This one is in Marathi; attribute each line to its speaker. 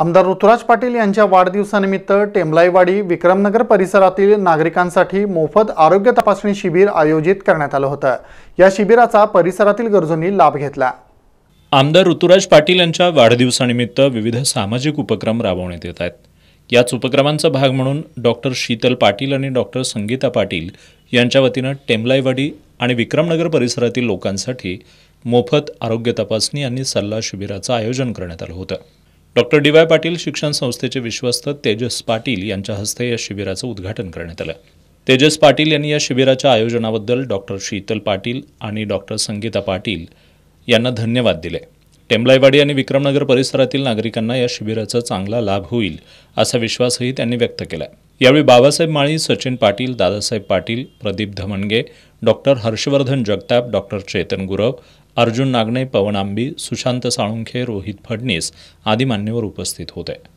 Speaker 1: आमदार ऋतुराज पाटील यांच्या वाढदिवसानिमित्त टेमलाईवाडी विक्रमनगर परिसरातील नागरिकांसाठी मोफत आरोग्य तपासणी शिबिर आयोजित करण्यात आलं होतं या शिबिराचा परिसरातील गरजूंनी लाभ घेतला
Speaker 2: आमदार ऋतुराज पाटील यांच्या वाढदिवसानिमित्त विविध सामाजिक उपक्रम राबवण्यात येत आहेत याच उपक्रमांचा भाग म्हणून डॉक्टर शीतल पाटील आणि डॉक्टर संगीता पाटील यांच्या वतीनं टेमलाईवाडी आणि विक्रमनगर परिसरातील लोकांसाठी मोफत आरोग्य तपासणी आणि सल्ला शिबिराचं आयोजन करण्यात आलं होतं डॉक्टर डी वाय पाटील शिक्षण संस्थेचे विश्वस्त तेजस पाटील यांच्या हस्ते या शिबिराचं उद्घाटन करण्यात आलं तेजस पाटील यांनी या शिबिराच्या आयोजनाबद्दल डॉक्टर शीतल पाटील आणि डॉक्टर संगीता पाटील यांना धन्यवाद दिले टेमलाईवाडी आणि विक्रमनगर परिसरातील नागरिकांना या शिबिराचा चांगला लाभ होईल असा विश्वासही त्यांनी व्यक्त केला यावेळी बाबासाहेब माळी सचिन पाटील दादासाहेब पाटील प्रदीप धमनगे डॉक्टर हर्षवर्धन जगताप डॉक्टर चेतन गुरव
Speaker 3: अर्जुन नागणे पवन आंबी सुशांत साळुंखे रोहित फडणीस आदी मान्यवर उपस्थित होते